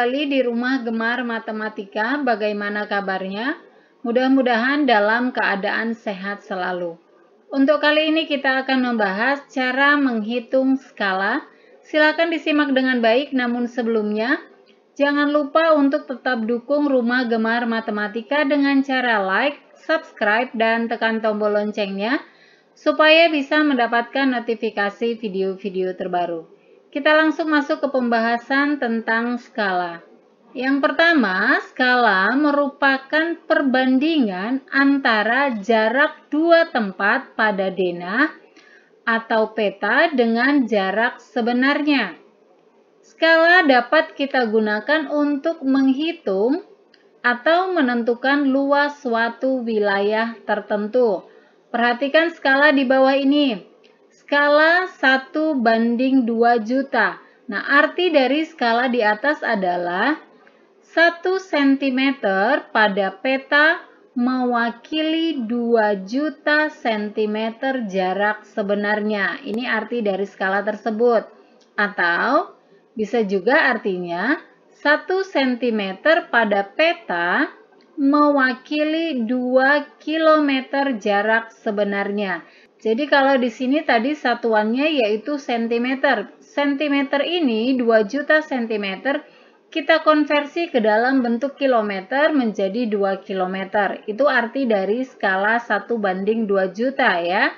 kembali di rumah gemar matematika. Bagaimana kabarnya? Mudah-mudahan dalam keadaan sehat selalu. Untuk kali ini kita akan membahas cara menghitung skala. Silakan disimak dengan baik, namun sebelumnya jangan lupa untuk tetap dukung Rumah Gemar Matematika dengan cara like, subscribe, dan tekan tombol loncengnya supaya bisa mendapatkan notifikasi video-video terbaru. Kita langsung masuk ke pembahasan tentang skala. Yang pertama, skala merupakan perbandingan antara jarak dua tempat pada denah atau peta dengan jarak sebenarnya. Skala dapat kita gunakan untuk menghitung atau menentukan luas suatu wilayah tertentu. Perhatikan skala di bawah ini skala 1 banding 2 juta. Nah, arti dari skala di atas adalah 1 cm pada peta mewakili 2 juta cm jarak sebenarnya. Ini arti dari skala tersebut. Atau bisa juga artinya 1 cm pada peta mewakili 2 km jarak sebenarnya. Jadi kalau di sini tadi satuannya yaitu cm. Cm ini 2 juta cm kita konversi ke dalam bentuk kilometer menjadi 2 km. Itu arti dari skala 1 banding 2 juta ya.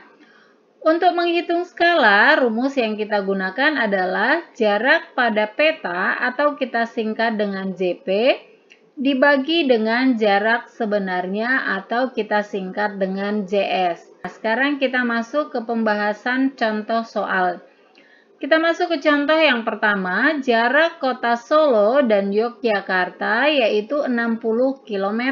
Untuk menghitung skala, rumus yang kita gunakan adalah jarak pada peta atau kita singkat dengan JP dibagi dengan jarak sebenarnya atau kita singkat dengan JS. Nah, sekarang kita masuk ke pembahasan contoh soal. Kita masuk ke contoh yang pertama, jarak kota Solo dan Yogyakarta yaitu 60 km.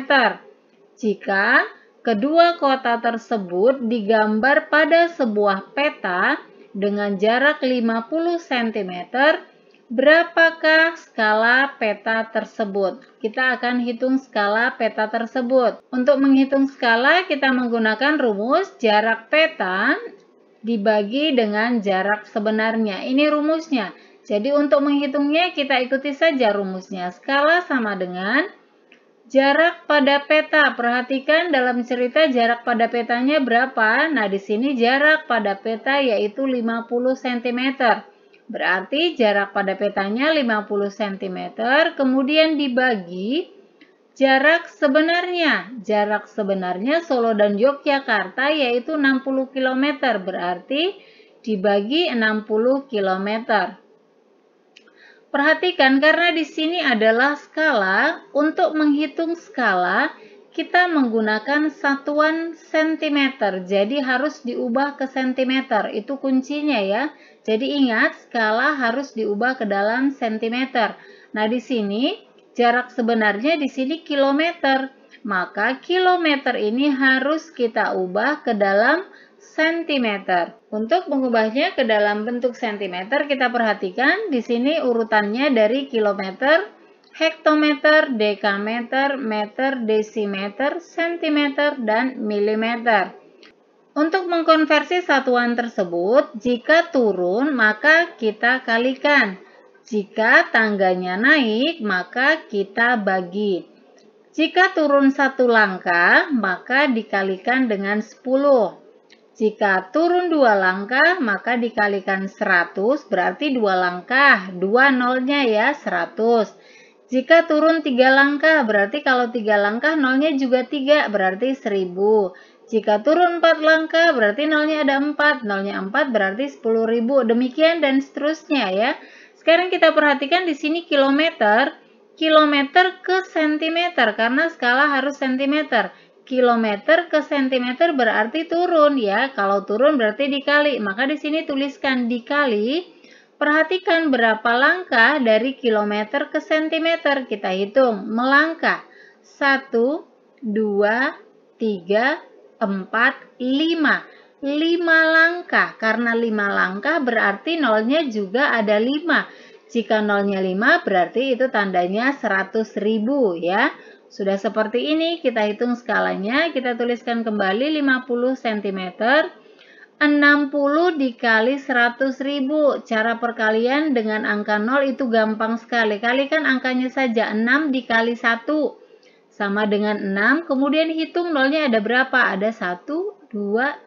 Jika kedua kota tersebut digambar pada sebuah peta dengan jarak 50 cm, Berapakah skala peta tersebut? Kita akan hitung skala peta tersebut. Untuk menghitung skala, kita menggunakan rumus jarak peta dibagi dengan jarak sebenarnya. Ini rumusnya. Jadi untuk menghitungnya, kita ikuti saja rumusnya. Skala sama dengan jarak pada peta. Perhatikan dalam cerita jarak pada petanya berapa? Nah, di sini jarak pada peta yaitu 50 cm. Berarti jarak pada petanya 50 cm, kemudian dibagi jarak sebenarnya. Jarak sebenarnya Solo dan Yogyakarta yaitu 60 km, berarti dibagi 60 km. Perhatikan karena di sini adalah skala, untuk menghitung skala kita menggunakan satuan cm jadi harus diubah ke cm itu kuncinya ya. Jadi ingat skala harus diubah ke dalam sentimeter. Nah di sini jarak sebenarnya di sini kilometer. Maka kilometer ini harus kita ubah ke dalam sentimeter. Untuk mengubahnya ke dalam bentuk sentimeter kita perhatikan di sini urutannya dari kilometer, hektometer, dekameter, meter, desimeter, sentimeter, dan milimeter. Untuk mengkonversi satuan tersebut, jika turun maka kita kalikan. Jika tangganya naik maka kita bagi. Jika turun satu langkah maka dikalikan dengan 10. Jika turun dua langkah maka dikalikan 100 berarti dua langkah. Dua nolnya ya 100. Jika turun tiga langkah berarti kalau tiga langkah nolnya juga tiga berarti 1000. Jika turun 4 langkah berarti nolnya ada 4, nolnya 4 berarti 10.000. Demikian dan seterusnya ya. Sekarang kita perhatikan di sini kilometer, kilometer ke sentimeter karena skala harus sentimeter. Kilometer ke sentimeter berarti turun ya. Kalau turun berarti dikali. Maka di sini tuliskan dikali. Perhatikan berapa langkah dari kilometer ke sentimeter. Kita hitung melangkah. 1, 2, 3, 4, 5. 5 langkah, karena 5 langkah berarti nolnya juga ada 5. Jika nolnya 5 berarti itu tandanya 100 ribu ya. Sudah seperti ini, kita hitung skalanya, kita tuliskan kembali 50 cm. 60 dikali 100 ribu. Cara perkalian dengan angka 0 itu gampang sekali. Kalikan angkanya saja, 6 dikali 1 sama dengan 6. Kemudian hitung nolnya ada berapa? Ada 1, 2,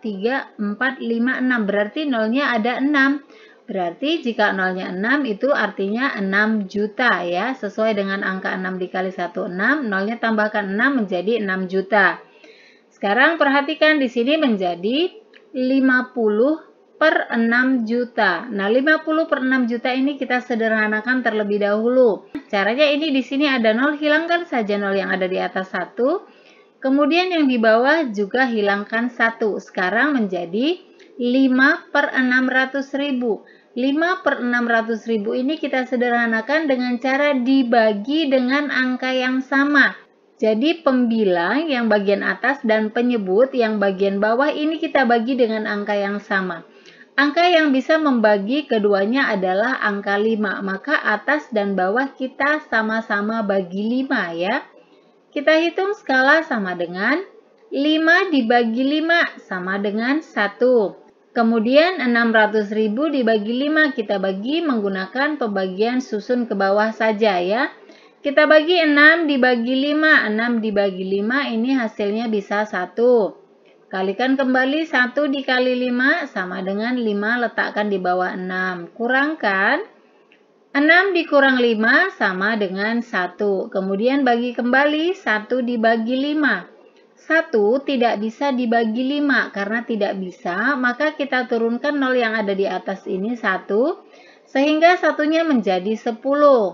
3, 4, 5, 6. Berarti nolnya ada 6. Berarti jika nolnya 6 itu artinya 6 juta ya. Sesuai dengan angka 6 dikali 1, 6. Nolnya tambahkan 6 menjadi 6 juta. Sekarang perhatikan di sini menjadi 50 per 6 juta. Nah, 50 per 6 juta ini kita sederhanakan terlebih dahulu. Caranya ini di sini ada 0, hilangkan saja 0 yang ada di atas 1. Kemudian yang di bawah juga hilangkan 1. Sekarang menjadi 5 per 600 ribu. 5 per 600 ribu ini kita sederhanakan dengan cara dibagi dengan angka yang sama. Jadi pembilang yang bagian atas dan penyebut yang bagian bawah ini kita bagi dengan angka yang sama. Angka yang bisa membagi keduanya adalah angka 5, maka atas dan bawah kita sama-sama bagi 5 ya. Kita hitung skala sama dengan 5 dibagi 5 sama dengan 1. Kemudian 600.000 dibagi 5 kita bagi menggunakan pembagian susun ke bawah saja ya. Kita bagi 6 dibagi 5, 6 dibagi 5 ini hasilnya bisa 1. Kalikan kembali 1 dikali 5 sama dengan 5 letakkan di bawah 6. Kurangkan 6 dikurang 5 sama dengan 1. Kemudian bagi kembali 1 dibagi 5. 1 tidak bisa dibagi 5 karena tidak bisa, maka kita turunkan 0 yang ada di atas ini 1 sehingga satunya menjadi 10.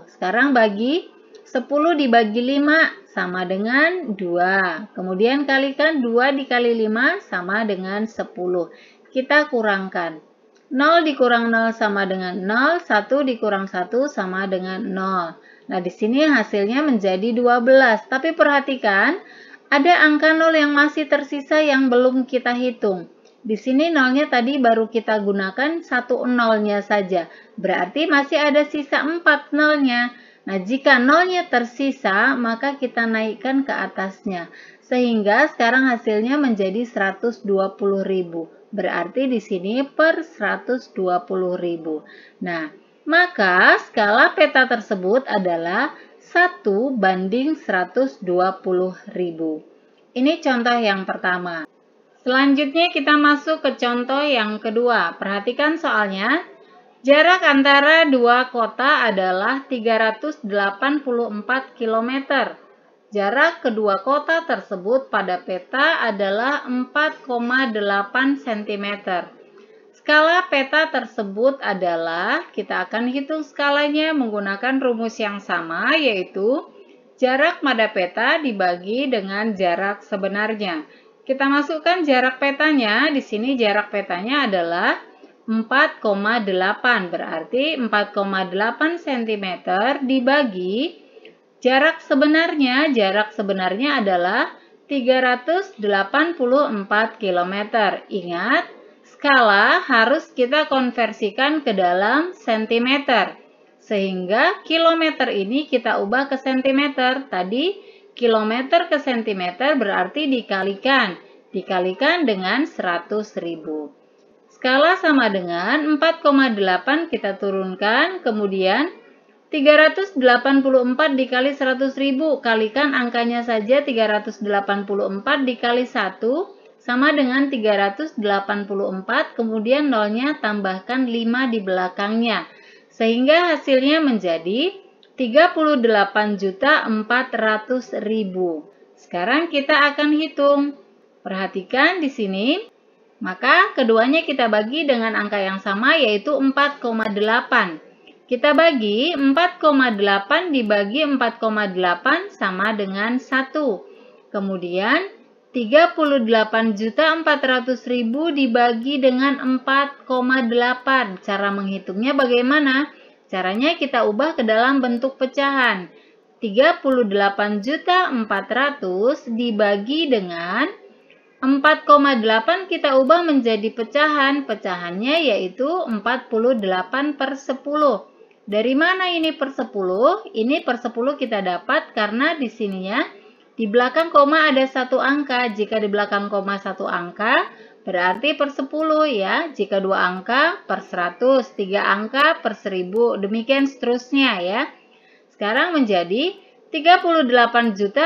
Sekarang bagi 10 dibagi 5 sama dengan 2. Kemudian kalikan 2 dikali 5 sama dengan 10. Kita kurangkan. 0 dikurang 0 sama dengan 0, 1 dikurang 1 sama dengan 0. Nah, di sini hasilnya menjadi 12. Tapi perhatikan, ada angka 0 yang masih tersisa yang belum kita hitung. Di sini nolnya tadi baru kita gunakan satu nolnya saja. Berarti masih ada sisa 4 nolnya. Nah, jika nolnya tersisa, maka kita naikkan ke atasnya. Sehingga sekarang hasilnya menjadi 120.000. Berarti di sini per 120.000. Nah, maka skala peta tersebut adalah 1 banding 120.000. Ini contoh yang pertama. Selanjutnya kita masuk ke contoh yang kedua. Perhatikan soalnya. Jarak antara dua kota adalah 384 km. Jarak kedua kota tersebut pada peta adalah 4,8 cm. Skala peta tersebut adalah, kita akan hitung skalanya menggunakan rumus yang sama, yaitu jarak pada peta dibagi dengan jarak sebenarnya. Kita masukkan jarak petanya, di sini jarak petanya adalah 4,8 berarti 4,8 cm dibagi jarak sebenarnya jarak sebenarnya adalah 384 km. Ingat, skala harus kita konversikan ke dalam cm. Sehingga kilometer ini kita ubah ke cm. Tadi kilometer ke cm berarti dikalikan. Dikalikan dengan 100 ribu skala sama dengan 4,8 kita turunkan, kemudian 384 dikali 100 ribu, kalikan angkanya saja 384 dikali 1 sama dengan 384, kemudian nolnya tambahkan 5 di belakangnya. Sehingga hasilnya menjadi 38.400.000. Sekarang kita akan hitung. Perhatikan di sini, maka keduanya kita bagi dengan angka yang sama yaitu 4,8. Kita bagi 4,8 dibagi 4,8 sama dengan 1. Kemudian 38.400.000 dibagi dengan 4,8. Cara menghitungnya bagaimana? Caranya kita ubah ke dalam bentuk pecahan. 38.400 dibagi dengan 4,8 kita ubah menjadi pecahan. Pecahannya yaitu 48 per 10. Dari mana ini per 10? Ini per 10 kita dapat karena di sininya di belakang koma ada satu angka. Jika di belakang koma satu angka, berarti per 10 ya. Jika dua angka, per 100. Tiga angka, per 1000. Demikian seterusnya ya. Sekarang menjadi 38.400.000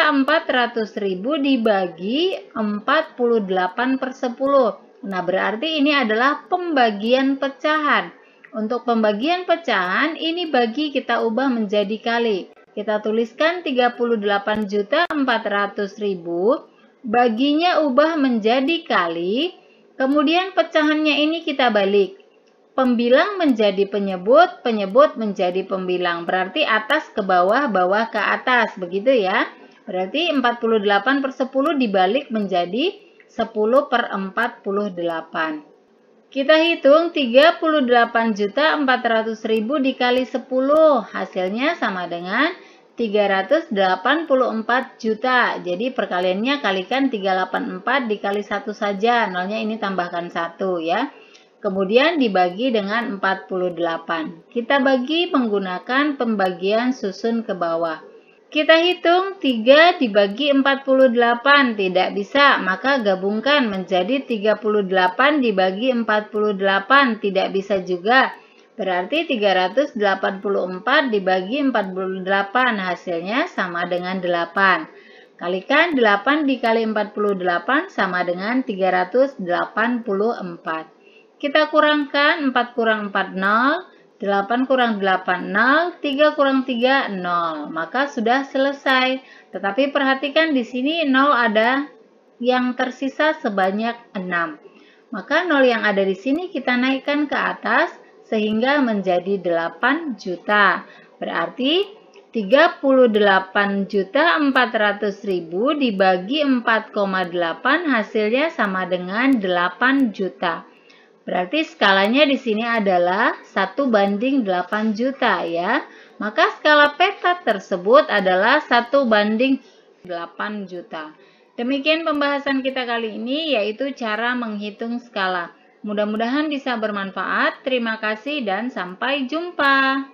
dibagi 48 per 10. Nah, berarti ini adalah pembagian pecahan. Untuk pembagian pecahan, ini bagi kita ubah menjadi kali. Kita tuliskan 38.400.000, baginya ubah menjadi kali, kemudian pecahannya ini kita balik. Pembilang menjadi penyebut, penyebut menjadi pembilang. Berarti atas ke bawah, bawah ke atas. Begitu ya. Berarti 48 per 10 dibalik menjadi 10 per 48. Kita hitung 38.400.000 dikali 10. Hasilnya sama dengan 384 juta. Jadi perkaliannya kalikan 384 dikali 1 saja. Nolnya ini tambahkan 1 ya. Kemudian dibagi dengan 48. Kita bagi menggunakan pembagian susun ke bawah. Kita hitung 3 dibagi 48 tidak bisa, maka gabungkan menjadi 38 dibagi 48 tidak bisa juga. Berarti 384 dibagi 48 hasilnya sama dengan 8. Kalikan 8 dikali 48 sama dengan 384. Kita kurangkan 4 kurang 4 0, 8 kurang 8 0, 3 kurang 3 0. Maka sudah selesai. Tetapi perhatikan di sini 0 ada yang tersisa sebanyak 6. Maka 0 yang ada di sini kita naikkan ke atas sehingga menjadi 8 juta. Berarti 38.400.000 dibagi 4,8 hasilnya sama dengan 8 juta. Berarti skalanya di sini adalah 1 banding 8 juta ya. Maka skala peta tersebut adalah 1 banding 8 juta. Demikian pembahasan kita kali ini yaitu cara menghitung skala. Mudah-mudahan bisa bermanfaat. Terima kasih dan sampai jumpa.